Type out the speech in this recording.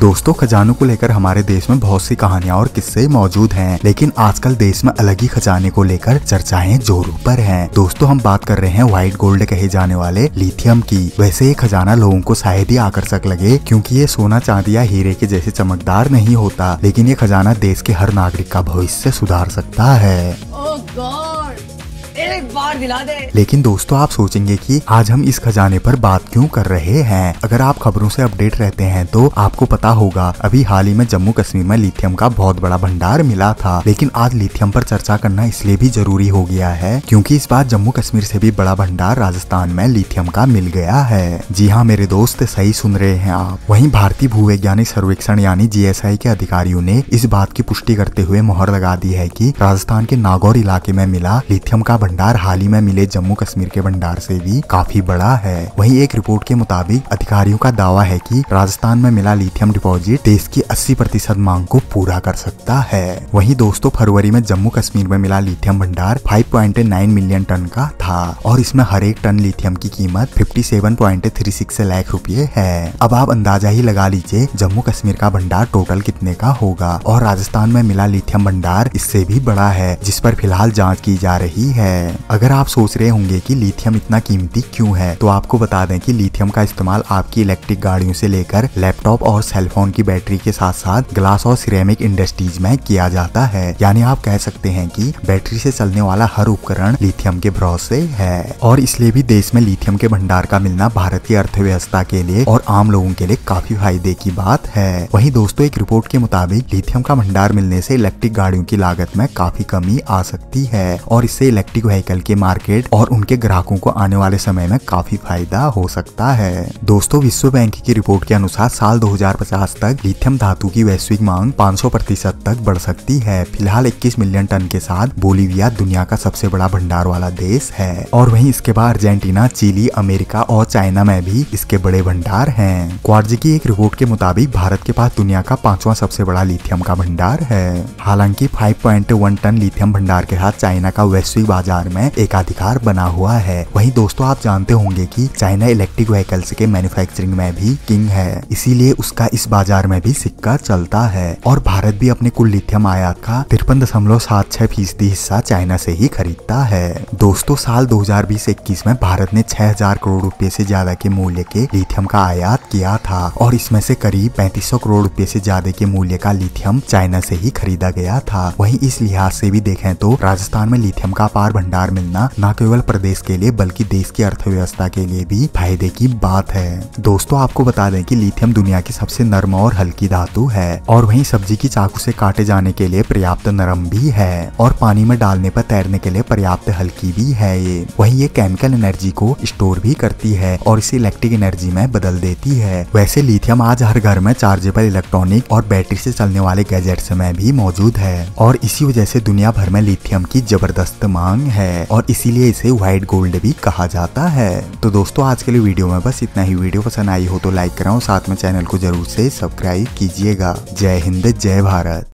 दोस्तों खजानों को लेकर हमारे देश में बहुत सी कहानियां और किस्से मौजूद हैं लेकिन आजकल देश में अलग ही खजाने को लेकर चर्चाएं जोरों पर हैं दोस्तों हम बात कर रहे हैं व्हाइट गोल्ड कहे जाने वाले लिथियम की वैसे ये खजाना लोगों को शायद ही आकर्षक लगे क्योंकि ये सोना चांदी या हीरे के जैसे चमकदार नहीं होता लेकिन ये खजाना देश के हर नागरिक का भविष्य सुधार सकता है एक बार दिला दे लेकिन दोस्तों आप सोचेंगे कि आज हम इस खजाने पर बात क्यों कर रहे हैं अगर आप खबरों से अपडेट रहते हैं तो आपको पता होगा अभी हाल ही में जम्मू कश्मीर में लिथियम का बहुत बड़ा भंडार मिला था लेकिन आज लिथियम पर चर्चा करना इसलिए भी जरूरी हो गया है क्योंकि इस बार जम्मू कश्मीर से भी बड़ा भंडार राजस्थान में लिथियम का मिल गया है जी हाँ मेरे दोस्त सही सुन रहे हैं आप वहीं भारतीय भूवैज्ञानिक सर्वेक्षण यानी जीएसआई के अधिकारियों ने इस बात की पुष्टि करते हुए मोहर लगा दी है कि राजस्थान के नागौर इलाके में मिला लिथियम का भंडार हाल ही में मिले जम्मू कश्मीर के भंडार से भी काफी बड़ा है वहीं एक रिपोर्ट के मुताबिक अधिकारियों का दावा है कि राजस्थान में मिला लिथियम डिपॉजिट देश की 80 प्रतिशत मांग को पूरा कर सकता है वहीं दोस्तों फरवरी में जम्मू कश्मीर में मिला लिथियम भंडार 5.9 मिलियन टन का था और इसमें हर एक टन लिथियम की कीमत 57.36 लाख रुपए है अब आप अंदाजा ही लगा लीजिए जम्मू कश्मीर का भंडार टोटल कितने का होगा और राजस्थान में मिला लिथियम भंडार इससे भी बड़ा है जिस पर फिलहाल जाँच की जा रही है है अगर आप सोच रहे होंगे कि लिथियम इतना कीमती क्यों है तो आपको बता दें कि लिथियम का इस्तेमाल आपकी इलेक्ट्रिक गाड़ियों से लेकर लैपटॉप और सेलफोन की बैटरी के साथ साथ ग्लास और सिरेमिक इंडस्ट्रीज में किया जाता है यानी आप कह सकते हैं की बैटरी से चलने वाला हर उपकरण लिथियम के भरोसे ऐसी है और इसलिए भी देश में लिथियम के भंडार का मिलना भारत की अर्थव्यवस्था के लिए और आम लोगों के लिए काफी फायदे की बात है वही दोस्तों एक रिपोर्ट के मुताबिक लिथियम का भंडार मिलने से इलेक्ट्रिक गाड़ियों की लागत में काफी कमी आ सकती है और इससे इलेक्ट्रिक व्हीकल के मार्केट और उनके ग्राहकों को आने वाले समय में काफी फायदा हो सकता है दोस्तों विश्व बैंक की रिपोर्ट के अनुसार साल 2050 तक लिथियम धातु की वैश्विक मांग 500 प्रतिशत तक बढ़ सकती है फिलहाल 21 मिलियन टन के साथ बोलीविया दुनिया का सबसे बड़ा भंडार वाला देश है और वहीं इसके बाद अर्जेंटीना चिली अमेरिका और चाइना में भी इसके बड़े भंडार है क्वार्जी की एक रिपोर्ट के मुताबिक भारत के पास दुनिया का पांचवा सबसे बड़ा लिथियम का भंडार है हालांकि 5.1 टन लिथियम भंडार के साथ चाइना का वैश्विक बाजार बाजार में एकाधिकार बना हुआ है वहीं दोस्तों आप जानते होंगे कि चाइना इलेक्ट्रिक व्हीकल्स के मैन्युफैक्चरिंग में भी किंग है इसीलिए उसका इस बाजार में भी सिक्का चलता है और भारत भी अपने कुल लिथियम आयात का तिरपन दशमलव सात छह फीसदी हिस्सा चाइना से ही खरीदता है दोस्तों साल बीस इक्कीस में भारत ने 6000 करोड़ रुपए से ज्यादा के मूल्य के लिथियम का आयात किया था और इसमें से करीब 3500 करोड़ रुपए से ज्यादा के मूल्य का लिथियम चाइना से ही खरीदा गया था वहीं इस लिहाज से भी देखें तो राजस्थान में लिथियम का पार भंडार मिलना न केवल प्रदेश के लिए बल्कि देश की अर्थव्यवस्था के लिए भी फायदे की बात है दोस्तों आपको बता दें कि लिथियम दुनिया की सबसे नर्म और हल्की धातु है और वहीं सब्जी की चाकू से काटे जाने के लिए पर्याप्त नरम भी है और पानी में डालने पर तैरने के लिए पर्याप्त हल्की भी है ये वही ये केमिकल एनर्जी को स्टोर भी करती है और इसे इलेक्ट्रिक एनर्जी में बदल देती है वैसे लिथियम आज हर घर में चार्जेबल इलेक्ट्रॉनिक और बैटरी से चलने वाले गैजेट्स में भी मौजूद है और इसी वजह से दुनिया भर में लिथियम की जबरदस्त मांग रिंग है और इसीलिए इसे व्हाइट गोल्ड भी कहा जाता है तो दोस्तों आज के लिए वीडियो में बस इतना ही वीडियो पसंद आई हो तो लाइक कराओ साथ में चैनल को जरूर से सब्सक्राइब कीजिएगा जय हिंद जय भारत